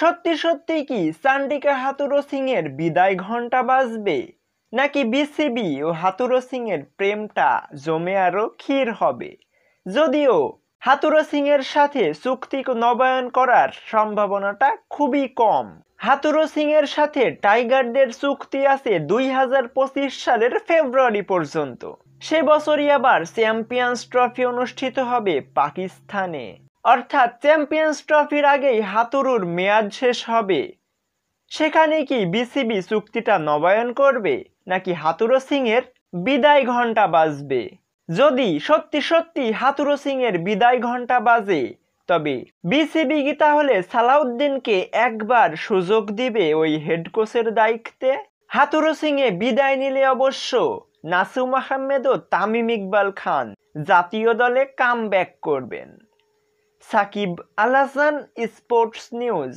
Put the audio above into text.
সত্যি সত্যি কি চান্ডিকা হাতুরো সিংয়ের বিদায় ঘণ্টা বাজবে নাকি বিসিবি ও হাতুরো সিংয়ের প্রেমটা জমে আরও ক্ষীর হবে যদিও হাতুরো সিংয়ের সাথে চুক্তি নবায়ন করার সম্ভাবনাটা খুবই কম হাতুরো সিংয়ের সাথে টাইগারদের চুক্তি আছে দুই সালের ফেব্রুয়ারি পর্যন্ত সে বছরই আবার চ্যাম্পিয়ন্স ট্রফি অনুষ্ঠিত হবে পাকিস্তানে অর্থাৎ চ্যাম্পিয়ন্স ট্রফির আগেই হাতুরুর মেয়াদ শেষ হবে সেখানে কি বিসিবি চুক্তিটা নবায়ন করবে নাকি হাতুরো সিংয়ের বিদায় ঘণ্টা বাজবে যদি সত্যি সত্যি হাতুরো সিংয়ের বিদায় ঘণ্টা বাজে তবে বিসিবি কি তাহলে সালাউদ্দিনকে একবার সুযোগ দিবে ওই হেড কোচের দায়িত্বে হাতুরো সিংয়ে বিদায় নিলে অবশ্য নাসুম আহমেদ ও তামিম ইকবাল খান জাতীয় দলে কাম করবেন সাকিব আল হাসান স্পোর্টস নিউজ